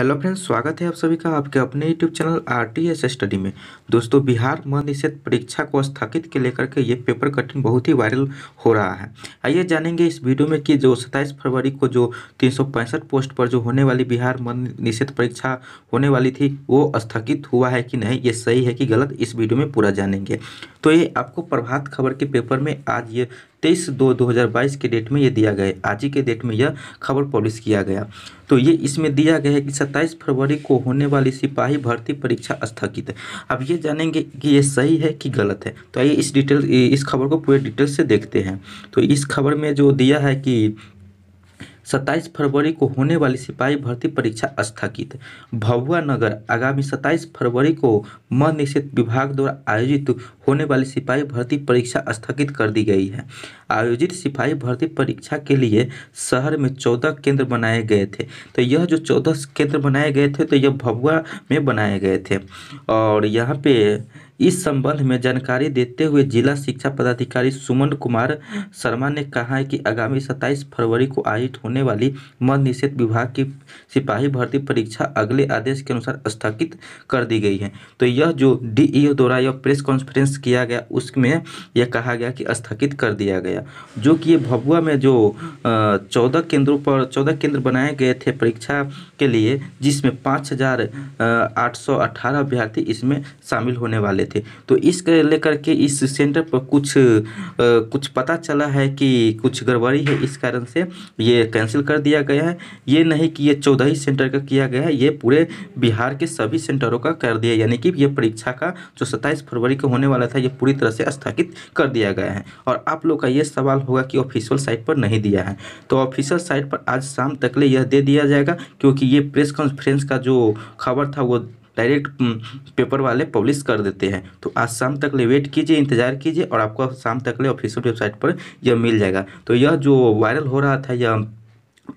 hello friends स्वागत है आप सभी का आपके अपने YouTube channel R T S study में दोस्तों बिहार मध्य निषेध परीक्षा को स्थगित के लेकर के ये पेपर कटिंग बहुत ही वायरल हो रहा है आइए जानेंगे इस वीडियो में कि जो 27 फरवरी को जो तीन पोस्ट पर जो होने वाली बिहार मध्य निषेध परीक्षा होने वाली थी वो स्थगित हुआ है कि नहीं ये सही है कि गलत इस वीडियो में पूरा जानेंगे तो ये आपको प्रभात खबर के पेपर में आज ये तेईस दो बाईस के डेट में ये दिया गया आज ही के डेट में यह खबर पब्लिश किया गया तो ये इसमें दिया गया है कि सत्ताईस फरवरी को होने वाली सिपाही भर्ती परीक्षा स्थगित है अब ये जानेंगे कि ये सही है कि गलत है तो आइए इस डिटेल इस खबर को पूरे डिटेल से देखते हैं तो इस खबर में जो दिया है कि सत्ताईस फरवरी को होने वाली सिपाही भर्ती परीक्षा स्थगित भभुआ नगर आगामी सत्ताईस फरवरी को मद निषेध विभाग द्वारा आयोजित होने वाली सिपाही भर्ती परीक्षा स्थगित कर दी गई है आयोजित सिपाही भर्ती परीक्षा के लिए शहर में चौदह केंद्र बनाए गए थे तो यह जो चौदह केंद्र बनाए गए थे तो यह भभुआ में बनाए गए थे और यहाँ पे इस संबंध में जानकारी देते हुए जिला शिक्षा पदाधिकारी सुमन कुमार शर्मा ने कहा है कि आगामी 27 फरवरी को आयोजित होने वाली मद निषेध विभाग की सिपाही भर्ती परीक्षा अगले आदेश के अनुसार स्थगित कर दी गई है तो यह जो डीईओ द्वारा यह प्रेस कॉन्फ्रेंस किया गया उसमें यह कहा गया कि स्थगित कर दिया गया जो कि भभुआ में जो चौदह केंद्रों पर चौदह केंद्र बनाए गए थे परीक्षा के लिए जिसमें पाँच अभ्यर्थी इसमें शामिल होने वाले थे तो इस लेकर के इस सेंटर पर कुछ आ, कुछ पता चला है कि कुछ गड़बड़ी है इस कारण से ये कैंसिल कर दिया गया है ये नहीं कि ये चौदह ही सेंटर का किया गया है ये पूरे बिहार के सभी सेंटरों का कर दिया यानी कि ये परीक्षा का जो सत्ताईस फरवरी को होने वाला था ये पूरी तरह से स्थगित कर दिया गया है और आप लोग का ये सवाल होगा कि ऑफिशियल साइट पर नहीं दिया है तो ऑफिशियल साइट पर आज शाम तक ले यह दे दिया जाएगा क्योंकि ये प्रेस कॉन्फ्रेंस का जो खबर था वो डायरेक्ट हम्म, पेपर वाले पब्लिश कर देते हैं तो आज शाम तक ले वेट कीजिए इंतजार कीजिए और आपको शाम तक ले ऑफिशियल वेबसाइट पर यह मिल जाएगा तो यह जो वायरल हो रहा था यह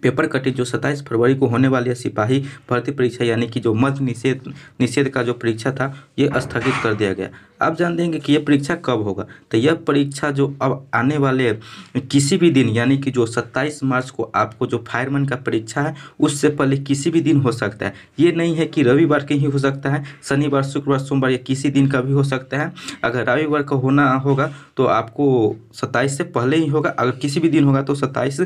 पेपर कटिंग जो 27 फरवरी को होने वाली है सिपाही भर्ती परीक्षा यानी कि जो मध्य निषेध निषेध का जो परीक्षा था ये स्थगित कर दिया गया आप जान देंगे कि यह परीक्षा कब होगा तो यह परीक्षा जो अब आने वाले किसी भी दिन यानी कि जो सत्ताईस मार्च को आपको जो फायरमैन का परीक्षा है उससे पहले किसी भी दिन हो सकता है ये नहीं है कि रविवार के ही हो सकता है शनिवार शुक्रवार सोमवार या किसी दिन का भी हो सकता है अगर रविवार का होना होगा तो आपको सत्ताईस से पहले ही होगा अगर किसी भी दिन होगा तो सत्ताईस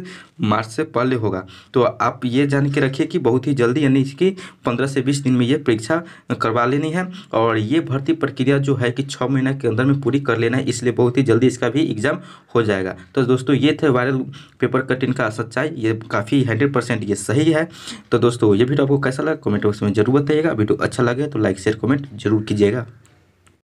मार्च से पहले होगा तो आप ये जान के रखिए कि बहुत ही जल्दी यानी कि पंद्रह से बीस दिन में ये परीक्षा करवा लेनी है और ये भर्ती प्रक्रिया जो है कि छः महीना के अंदर में पूरी कर लेना है इसलिए बहुत ही जल्दी इसका भी एग्जाम हो जाएगा तो दोस्तों ये थे वायरल पेपर कटिंग का सच्चाई ये काफ़ी हंड्रेड परसेंट ये सही है तो दोस्तों ये वीडियो आपको कैसा लगा कमेंट बॉक्स में जरूर बताइएगा वीडियो अच्छा लगे तो लाइक शेयर कमेंट जरूर कीजिएगा